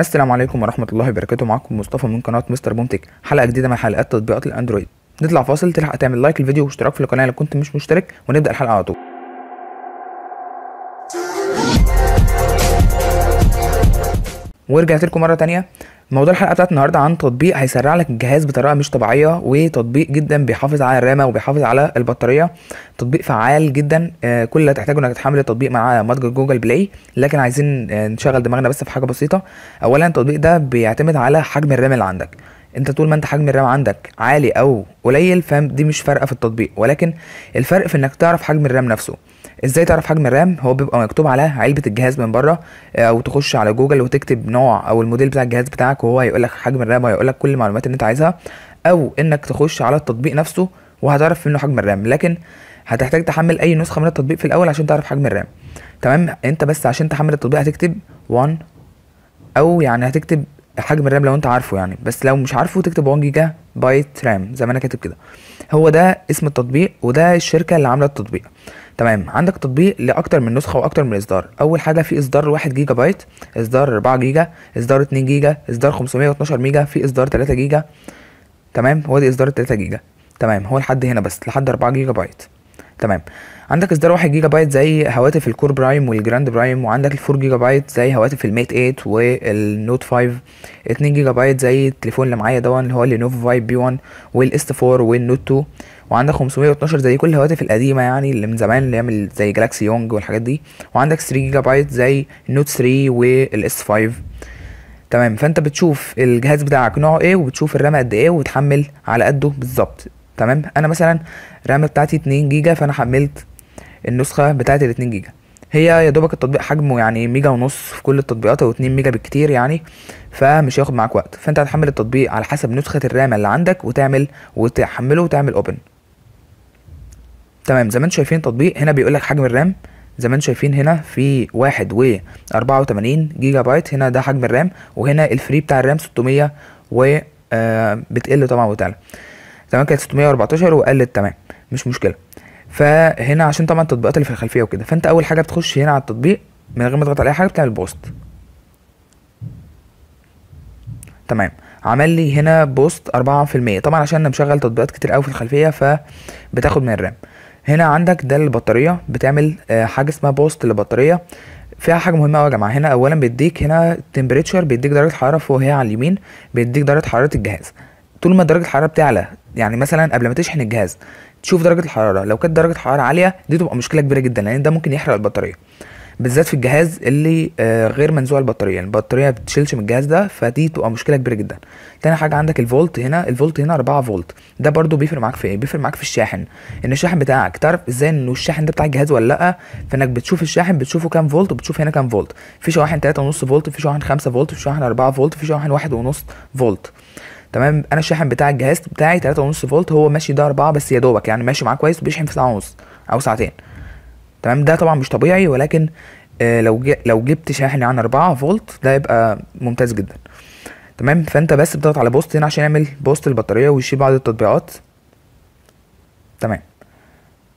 السلام عليكم ورحمه الله وبركاته معاكم مصطفى من قناه مستر بومتك حلقه جديده من حلقات تطبيقات الاندرويد نطلع فاصل تلحق تعمل لايك للفيديو واشتراك في القناه لو كنت مش مشترك ونبدا الحلقه على طول ورجعت لكم مره تانية موضوع الحلقه بتاعت النهارده عن تطبيق هيسرع لك الجهاز بطريقه مش طبيعيه وتطبيق جدا بيحافظ على الرامه وبيحافظ على البطاريه تطبيق فعال جدا آه، كل اللي هتحتاجه انك تحمل التطبيق مع متجر جوجل بلاي لكن عايزين آه، نشغل دماغنا بس في حاجه بسيطه اولا التطبيق ده بيعتمد على حجم الرام اللي عندك انت طول ما انت حجم الرام عندك عالي او قليل دي مش فارقه في التطبيق ولكن الفرق في انك تعرف حجم الرام نفسه ازاي تعرف حجم الرام هو بيبقى مكتوب على علبه الجهاز من بره آه، او تخش على جوجل وتكتب نوع او الموديل بتاع الجهاز بتاعك وهو هيقول لك حجم الرام وهيقول لك كل المعلومات اللي انت عايزها او انك تخش على التطبيق نفسه وهتعرف منه حجم الرام لكن هتحتاج تحمل اي نسخه من التطبيق في الاول عشان تعرف حجم الرام تمام انت بس عشان تحمل التطبيق هتكتب 1 او يعني هتكتب حجم الرام لو انت عارفه يعني بس لو مش عارفه تكتب 1 جيجا بايت رام زي ما انا كاتب كده هو ده اسم التطبيق وده الشركه اللي عامله التطبيق تمام عندك تطبيق لاكتر من نسخه واكتر من اصدار اول حاجه في اصدار 1 جيجا بايت اصدار 4 جيجا اصدار 2 جيجا اصدار 512 ميجا في اصدار 3 جيجا تمام هو دي اصدار 3 جيجا تمام هو لحد هنا بس لحد 4 جيجا بايت تمام عندك اصدار 1 جيجا بايت زي هواتف الكور برايم والجراند برايم وعندك ال 4 جيجا بايت زي هواتف الميت 8 والنوت 5 2 جيجا بايت زي التليفون اللي معايا دون اللي هو لينوفو فايب بي 1 والاس 4 والنوت 2 وعندك 512 زي كل الهواتف القديمه يعني اللي من زمان اللي يعمل زي جالاكسي يونج والحاجات دي وعندك 3 جيجا بايت زي النوت 3 والاس 5 تمام فانت بتشوف الجهاز بتاعك نوعه ايه وبتشوف الرام قد ايه وبتحمل على قده بالظبط تمام انا مثلا الرام بتاعتي 2 جيجا فانا حملت النسخه بتاعت ال 2 جيجا هي يا دوبك التطبيق حجمه يعني ميجا ونص في كل التطبيقات او 2 ميجا بالكتير يعني فمش هياخد معاك وقت فانت هتحمل التطبيق على حسب نسخه الرام اللي عندك وتعمل وتحمله وتعمل اوبن تمام زي ما انتم شايفين تطبيق هنا بيقول لك حجم الرام زي ما انتم شايفين هنا في واحد و 84 جيجا بايت هنا ده حجم الرام وهنا الفري بتاع الرام 600 و آه بتقل طبعا وتعلى زمان كانت 614 وقلت تمام مش مشكله فهنا عشان طبعا التطبيقات اللي في الخلفيه وكده فانت اول حاجه بتخش هنا على التطبيق من غير ما تضغط على اي حاجه بتعمل بوست تمام عمل لي هنا بوست 4% طبعا عشان انا مشغل تطبيقات كتير قوي في الخلفيه فبتاخد من الرام هنا عندك ده البطارية بتعمل آه، حاجه اسمها بوست للبطاريه فيها حاجه مهمه أوي يا جماعه هنا اولا بيديك هنا temperature بيديك درجه حراره فوق هي على اليمين بيديك درجه حراره الجهاز طول ما درجه الحراره بتعلى يعني مثلا قبل ما تشحن الجهاز تشوف درجه الحراره لو كانت درجه الحراره عاليه دي تبقى مشكله كبيره جدا لان ده ممكن يحرق البطاريه بالذات في الجهاز اللي آه، غير منزوع البطاريه يعني البطاريه ما بتشيلش من الجهاز ده فدي تبقى مشكله كبيره جدا تاني حاجه عندك الفولت هنا الفولت هنا 4 فولت ده برده بيفرق معاك في ايه بيفرق معاك في الشاحن ان الشاحن بتاعك تعرف ازاي ان الشاحن ده بتاع الجهاز ولا لا فانك بتشوف الشاحن بتشوفه كام فولت وبتشوف هنا كام فولت في شواحن 3.5 فولت في شواحن 5 فولت في شواحن 4 فولت في شواحن 1.5 فولت تمام انا الشاحن بتاع الجهاز بتاعي 3.5 فولت هو ماشي ده 4 بس يا دوبك يعني ماشي معاه كويس بيشحن في ساعه ونص او ساعتين تمام ده طبعا مش طبيعي ولكن آه، لو لو جبت شاحن عن 4 فولت ده يبقى ممتاز جدا تمام فانت بس بتضغط على بوست هنا عشان يعمل بوست البطاريه ويشيل بعض التطبيقات تمام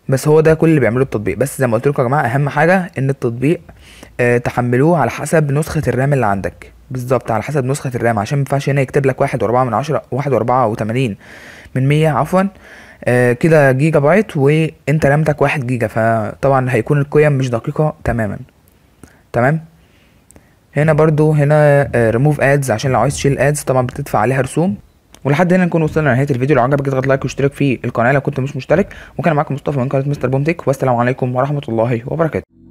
بس هو ده كل اللي بيعمله التطبيق بس زي ما قلت لكم يا جماعه اهم حاجه ان التطبيق آه تحملوه على حسب نسخه الرام اللي عندك بالظبط على حسب نسخه الرام عشان ما ينفعش هنا يكتب لك واحد واربعة من عشرة واحد واربعة من مية عفوا آه، كده جيجا بايت وانت رامتك واحد جيجا فطبعا هيكون القيم مش دقيقة تماما تمام هنا برضو هنا ريموف آه، ادز عشان لو عايز تشيل ادز طبعا بتدفع عليها رسوم ولحد هنا نكون وصلنا لنهايه الفيديو لو عجبك اضغط لايك واشترك في القناه لو كنت مش مشترك وكان معاكم مصطفى من قناه مستر بومتك والسلام عليكم ورحمه الله وبركاته